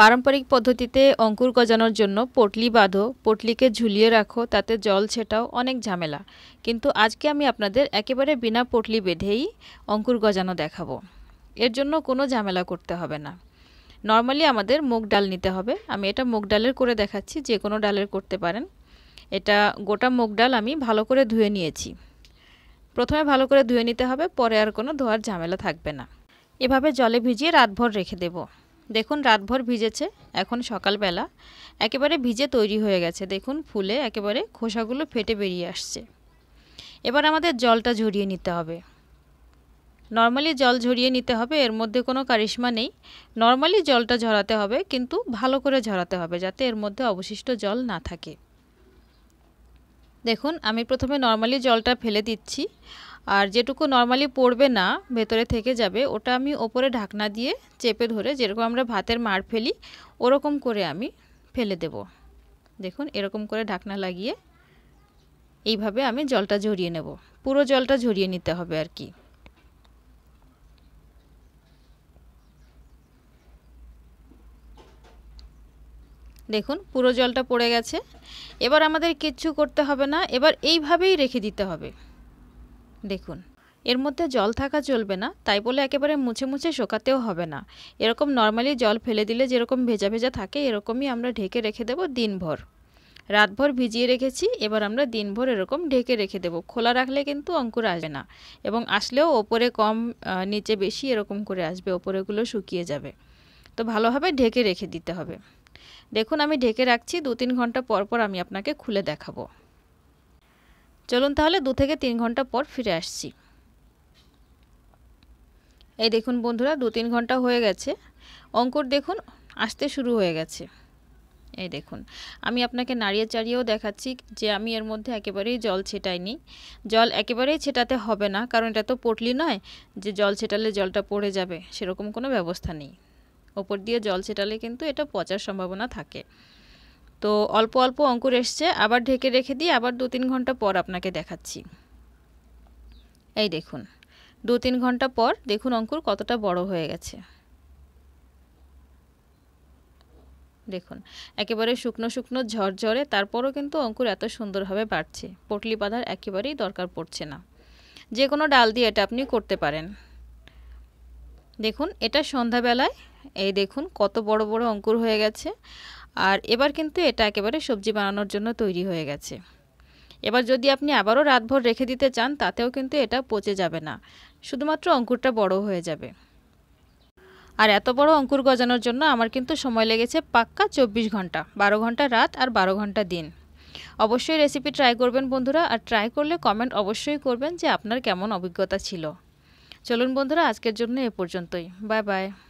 পারম্পরিক পদ্ধতিতে অঙ্কুর গজানোর জন্য পটলি বাঁধো পটলিকে ঝুলিয়ে রাখো তাতে জল ছেটাও অনেক ঝামেলা কিন্তু আজকে আমি আপনাদের একেবারে বিনা পটলি বেঁধেই অঙ্কুর গজানো দেখাবো এর জন্য কোনো ঝামেলা করতে হবে না নর্মালি আমাদের মুগ ডাল নিতে হবে আমি এটা মুগ ডালের করে দেখাচ্ছি যে কোনো ডালের করতে পারেন এটা গোটা মুগ ডাল আমি ভালো করে ধুয়ে নিয়েছি প্রথমে ভালো করে ধুয়ে নিতে হবে পরে আর কোনো ধোয়ার ঝামেলা থাকবে না এভাবে জলে ভিজিয়ে রাতভর রেখে দেবো দেখুন রাতভর ভিজেছে এখন সকালবেলা একেবারে ভিজে তৈরি হয়ে গেছে দেখুন ফুলে একেবারে খোসাগুলো ফেটে বেরিয়ে আসছে এবার আমাদের জলটা ঝরিয়ে নিতে হবে নর্মালি জল ঝরিয়ে নিতে হবে এর মধ্যে কোনো কারিশমা নেই নর্মালি জলটা ঝরাতে হবে কিন্তু ভালো করে ঝরাতে হবে যাতে এর মধ্যে অবশিষ্ট জল না থাকে দেখুন আমি প্রথমে নর্মালি জলটা ফেলে দিচ্ছি আর যেটুকু নর্মালি পড়বে না ভেতরে থেকে যাবে ওটা আমি ওপরে ঢাকনা দিয়ে চেপে ধরে যেরকম আমরা ভাতের মার ফেলি ওরকম করে আমি ফেলে দেব দেখুন এরকম করে ঢাকনা লাগিয়ে এইভাবে আমি জলটা ঝরিয়ে নেব পুরো জলটা ঝরিয়ে নিতে হবে আর কি দেখুন পুরো জলটা পড়ে গেছে এবার আমাদের কিচ্ছু করতে হবে না এবার এইভাবেই রেখে দিতে হবে দেখুন এর মধ্যে জল থাকা চলবে না তাই বলে একেবারে মুছে মুছে শোকাতেও হবে না এরকম নর্মালি জল ফেলে দিলে যেরকম ভেজা ভেজা থাকে এরকমই আমরা ঢেকে রেখে দেব দিনভর রাতভর ভিজিয়ে রেখেছি এবার আমরা দিনভর এরকম ঢেকে রেখে দেব খোলা রাখলে কিন্তু অঙ্কুর আসবে না এবং আসলেও ওপরে কম নিচে বেশি এরকম করে আসবে ওপরেগুলো শুকিয়ে যাবে তো ভালোভাবে ঢেকে রেখে দিতে হবে দেখুন আমি ঢেকে রাখছি দু তিন ঘন্টা পর পর আমি আপনাকে খুলে দেখাবো চলুন তাহলে দু থেকে তিন ঘন্টা পর ফিরে আসছি এই দেখুন বন্ধুরা দু তিন ঘন্টা হয়ে গেছে অঙ্কর দেখুন আসতে শুরু হয়ে গেছে এই দেখুন আমি আপনাকে নাড়িয়ে চাড়িয়েও দেখাচ্ছি যে আমি এর মধ্যে একেবারেই জল ছেটাইনি জল একেবারেই ছেটাতে হবে না কারণ এটা তো পটলি নয় যে জল ছেটালে জলটা পড়ে যাবে সেরকম কোনো ব্যবস্থা নেই ওপর দিয়ে জল ছেটালে কিন্তু এটা পচার সম্ভাবনা থাকে তো অল্প অল্প অঙ্কুর এসছে আবার ঢেকে রেখে দিয়ে আবার দু তিন ঘন্টা পর আপনাকে দেখাচ্ছি এই দেখুন দু তিন ঘন্টা পর দেখুন অঙ্কুর কতটা বড় হয়ে গেছে দেখুন একেবারে শুকনো শুকনো ঝরঝরে তারপরও কিন্তু অঙ্কুর এত সুন্দরভাবে বাড়ছে পটলি বাঁধার একেবারেই দরকার পড়ছে না যে কোনো ডাল দিয়ে এটা আপনি করতে পারেন দেখুন এটা সন্ধ্যাবেলায় এই দেখুন কত বড় বড় অঙ্কুর হয়ে গেছে আর এবার কিন্তু এটা একেবারে সবজি বানানোর জন্য তৈরি হয়ে গেছে এবার যদি আপনি আবারও রাতভর রেখে দিতে চান তাতেও কিন্তু এটা পচে যাবে না শুধুমাত্র অঙ্কুরটা বড় হয়ে যাবে আর এত বড় অঙ্কুর গজানোর জন্য আমার কিন্তু সময় লেগেছে পাক্কা চব্বিশ ঘন্টা বারো ঘন্টা রাত আর বারো ঘন্টা দিন অবশ্যই রেসিপি ট্রাই করবেন বন্ধুরা আর ট্রাই করলে কমেন্ট অবশ্যই করবেন যে আপনার কেমন অভিজ্ঞতা ছিল চলুন বন্ধুরা আজকের জন্য এ পর্যন্তই বাই বাই